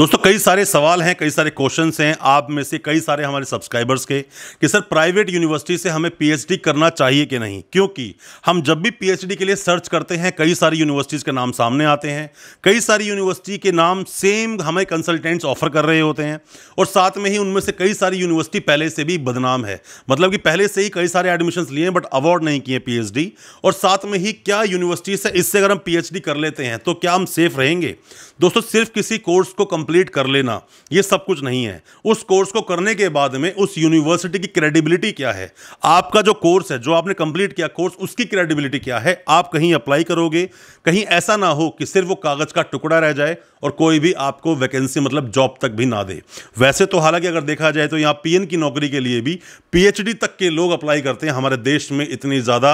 दोस्तों कई सारे सवाल हैं कई सारे क्वेश्चंस हैं आप में से कई सारे हमारे सब्सक्राइबर्स के कि सर प्राइवेट यूनिवर्सिटी से हमें पीएचडी करना चाहिए कि नहीं क्योंकि हम जब भी पीएचडी के लिए सर्च करते हैं कई सारी यूनिवर्सिटीज़ के नाम सामने आते हैं कई सारी यूनिवर्सिटी के नाम सेम हमें कंसल्टेंट्स ऑफर कर रहे होते हैं और साथ में ही उनमें से कई सारी यूनिवर्सिटी पहले से भी बदनाम है मतलब कि पहले से ही कई सारे एडमिशन लिए बट अवॉर्ड नहीं किए पी और साथ में ही क्या यूनिवर्सिटी से इससे अगर हम पी कर लेते हैं तो क्या हम सेफ रहेंगे दोस्तों सिर्फ किसी कोर्स को कंप्लीट कर लेना ये सब कुछ नहीं है उस कोर्स को करने के बाद में उस यूनिवर्सिटी की क्रेडिबिलिटी क्या है आपका जो कोर्स है जो आपने कंप्लीट किया कोर्स उसकी क्रेडिबिलिटी क्या है आप कहीं अप्लाई करोगे कहीं ऐसा ना हो कि सिर्फ वो कागज़ का टुकड़ा रह जाए और कोई भी आपको वैकेंसी मतलब जॉब तक भी ना दे वैसे तो हालांकि अगर देखा जाए तो यहाँ पी की नौकरी के लिए भी पीएचडी तक के लोग अप्लाई करते हैं हमारे देश में इतनी ज़्यादा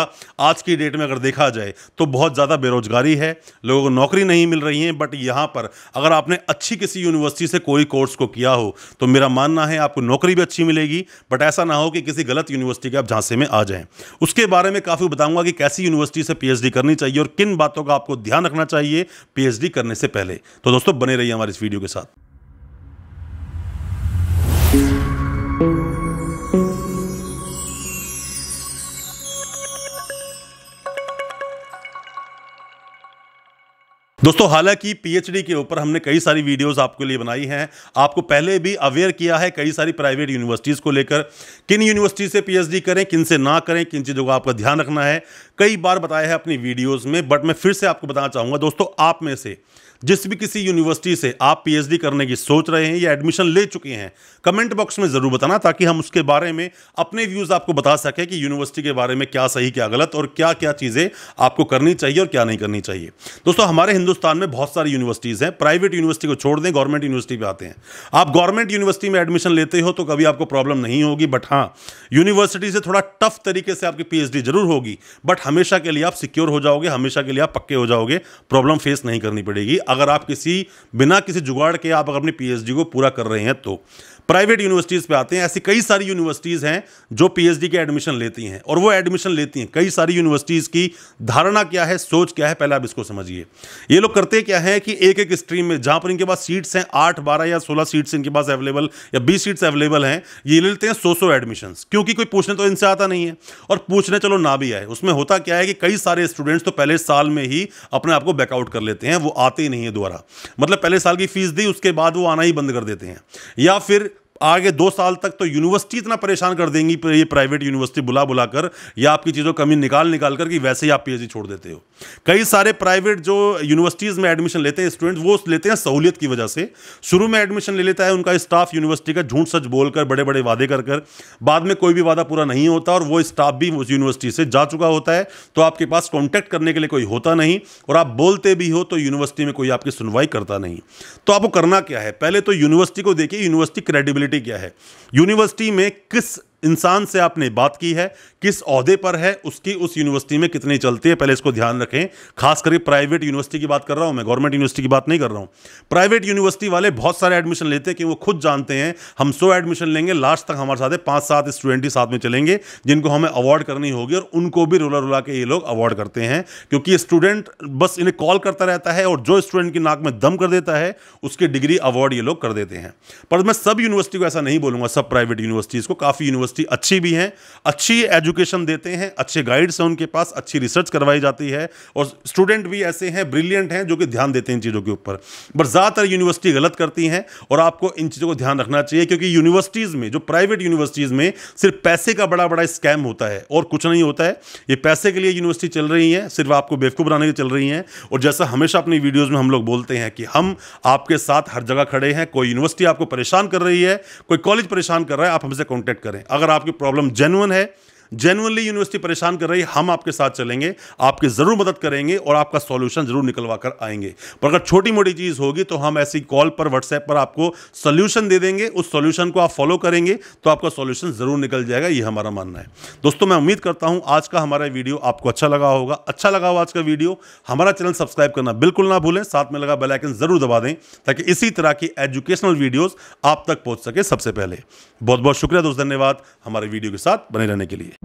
आज की डेट में अगर देखा जाए तो बहुत ज़्यादा बेरोजगारी है लोगों को नौकरी नहीं मिल रही है बट यहाँ पर अगर आपने अच्छी किसी यूनिवर्सिटी से कोई कोर्स को किया हो तो मेरा मानना है आपको नौकरी भी अच्छी मिलेगी बट ऐसा ना हो कि किसी गलत यूनिवर्सिटी के आप झांसे में आ जाएं उसके बारे में काफ़ी बताऊंगा कि कैसी यूनिवर्सिटी से पीएचडी करनी चाहिए और किन बातों का आपको ध्यान रखना चाहिए पीएचडी करने से पहले तो दोस्तों बने रहिए हमारे इस वीडियो के साथ दोस्तों हालांकि पीएचडी के ऊपर हमने कई सारी वीडियोस आपके लिए बनाई हैं आपको पहले भी अवेयर किया है कई सारी प्राइवेट यूनिवर्सिटीज़ को लेकर किन यूनिवर्सिटी से पीएचडी करें किन से ना करें किन चीज़ों का आपका ध्यान रखना है कई बार बताया है अपनी वीडियोज़ में बट मैं फिर से आपको बताना चाहूँगा दोस्तों आप में से जिस भी किसी यूनिवर्सिटी से आप पीएचडी करने की सोच रहे हैं या एडमिशन ले चुके हैं कमेंट बॉक्स में ज़रूर बताना ताकि हम उसके बारे में अपने व्यूज़ आपको बता सकें कि यूनिवर्सिटी के बारे में क्या सही क्या गलत और क्या क्या चीज़ें आपको करनी चाहिए और क्या नहीं करनी चाहिए दोस्तों हमारे हिंदुस्तान में बहुत सारी यूनिवर्सिटीज़ हैं प्राइवेट यूनिवर्सिटी को छोड़ दें गवर्नमेंट यूनिवर्सिटी पर आते हैं आप गवर्नमेंट यूनिवर्सिटी में एडमिशन लेते हो तो कभी आपको प्रॉब्लम नहीं होगी बट हाँ यूनिवर्सिटी से थोड़ा टफ तरीके से आपकी पीएचडी जरूर होगी बट हमेशा के लिए आप सिक्योर हो जाओगे हमेशा के लिए आप पक्के हो जाओगे प्रॉब्लम फेस नहीं करनी पड़ेगी अगर आप किसी बिना किसी जुगाड़ के आप अगर अपनी पीएचडी को पूरा कर रहे हैं तो प्राइवेट यूनिवर्सिटीज़ पे आते हैं ऐसी कई सारी यूनिवर्सिटीज़ हैं जो पीएचडी के एडमिशन लेती हैं और वो एडमिशन लेती हैं कई सारी यूनिवर्सिटीज़ की धारणा क्या है सोच क्या है पहले आप इसको समझिए ये लोग करते क्या है कि एक एक स्ट्रीम में जहाँ पर इनके पास सीट्स हैं आठ बारह या सोलह सीट्स इनके पास अवेलेबल या बीस सीट्स अवेलेबल हैं ये ले लेते हैं सौ सौ एडमिशन क्योंकि कोई पूछने तो इनसे आता नहीं है और पूछने चलो ना भी आए उसमें होता क्या है कि कई सारे स्टूडेंट्स तो पहले साल में ही अपने आप को बैकआउट कर लेते हैं वो आते ही नहीं है दोबारा मतलब पहले साल की फीस दी उसके बाद वो आना ही बंद कर देते हैं या फिर आगे दो साल तक तो यूनिवर्सिटी इतना परेशान कर देंगी ये प्राइवेट यूनिवर्सिटी बुला बुला कर या आपकी चीज़ों कमी निकाल निकाल कर कि वैसे ही आप पी छोड़ देते हो कई सारे प्राइवेट जो यूनिवर्सिटीज़ में एडमिशन लेते हैं स्टूडेंट्स वो लेते हैं सहूलियत की वजह से शुरू में एडमिशन ले लेता है उनका स्टाफ यूनिवर्सिटी का झूठ सच बोलकर बड़े बड़े वादे कर कर बाद में कोई भी वादा पूरा नहीं होता और वो स्टाफ भी उस यूनिवर्सिटी से जा चुका होता है तो आपके पास कॉन्टैक्ट करने के लिए कोई होता नहीं और आप बोलते भी हो तो यूनिवर्सिटी में कोई आपकी सुनवाई करता नहीं तो आपको करना क्या है पहले तो यूनिवर्सिटी को देखिए यूनिवर्सिटी क्रेडिबिलिटी रिस्पॉन्सिबिलिटी क्या है यूनिवर्सिटी में किस इंसान से आपने बात की है किस अहदे पर है उसकी उस यूनिवर्सिटी में कितनी चलती है पहले इसको ध्यान रखें खास करके प्राइवेट यूनिवर्सिटी की बात कर रहा हूं मैं गवर्नमेंट यूनिवर्सिटी की बात नहीं कर रहा हूं प्राइवेट यूनिवर्सिटी वाले बहुत सारे एडमिशन लेते हैं कि वो खुद जानते हैं हम सो एडमिशन लेंगे लास्ट तक हमारे साथ पाँच सात स्टूडेंट ही साथ में चलेंगे जिनको हमें अवार्ड करनी होगी और उनको भी रुला रुला के ये लोग अवार्ड करते हैं क्योंकि स्टूडेंट बस इन्हें कॉल करता रहता है और जो स्टूडेंट की नाक में दम कर देता है उसकी डिग्री अवार्ड ये लोग कर देते हैं पर मैं सब यूनिवर्सिटी को ऐसा नहीं बोलूंगा सब प्राइवेट यूनिवर्सिटीज़ को काफ़ी यूनिवर्सिटी यूनिवर्सिटी अच्छी भी हैं अच्छी एजुकेशन देते हैं अच्छे गाइड्स हैं उनके पास अच्छी रिसर्च करवाई जाती है और स्टूडेंट भी ऐसे हैं ब्रिलियंट हैं जो कि ध्यान देते हैं इन चीज़ों के ऊपर बट ज़्यादातर यूनिवर्सिटी गलत करती हैं और आपको इन चीज़ों को ध्यान रखना चाहिए क्योंकि यूनिवर्सिटीज़ में जो प्राइवेट यूनिवर्सिटीज़ में सिर्फ पैसे का बड़ा बड़ा स्कैम होता है और कुछ नहीं होता है ये पैसे के लिए यूनिवर्सिटी चल रही है सिर्फ आपको बेवकूफ़ बनाने के चल रही हैं और जैसा हमेशा अपनी वीडियोज़ में हम लोग बोलते हैं कि हम आपके साथ हर जगह खड़े हैं कोई यूनिवर्सिटी आपको परेशान कर रही है कोई कॉलेज परेशान कर रहा है आप हमसे कॉन्टैक्ट करें अगर आपकी प्रॉब्लम जेनुअन है जेनुअनली यूनिवर्सिटी परेशान कर रही हम आपके साथ चलेंगे आपकी ज़रूर मदद करेंगे और आपका सॉल्यूशन ज़रूर निकलवा कर आएंगे पर अगर छोटी मोटी चीज़ होगी तो हम ऐसी कॉल पर व्हाट्सएप पर आपको सोल्यूशन दे देंगे उस सोल्यूशन को आप फॉलो करेंगे तो आपका सोल्यूशन ज़रूर निकल जाएगा ये हमारा मानना है दोस्तों मैं उम्मीद करता हूँ आज का हमारा वीडियो आपको अच्छा लगा होगा अच्छा लगा हो आज का वीडियो हमारा चैनल सब्सक्राइब करना बिल्कुल ना भूलें साथ में लगा बेलाइकन ज़रूर दबा दें ताकि इसी तरह की एजुकेशनल वीडियोज़ आप तक पहुँच सके सबसे पहले बहुत बहुत शुक्रिया दोस्त धन्यवाद हमारे वीडियो के साथ बने रहने के लिए